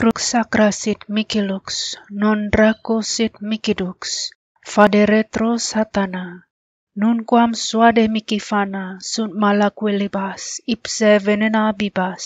crux sacra sit micilux, non draco sit micidux, fade retro satana. nunquam quam suade micifana fana, sunt malaquilibas, ipse venena bibas.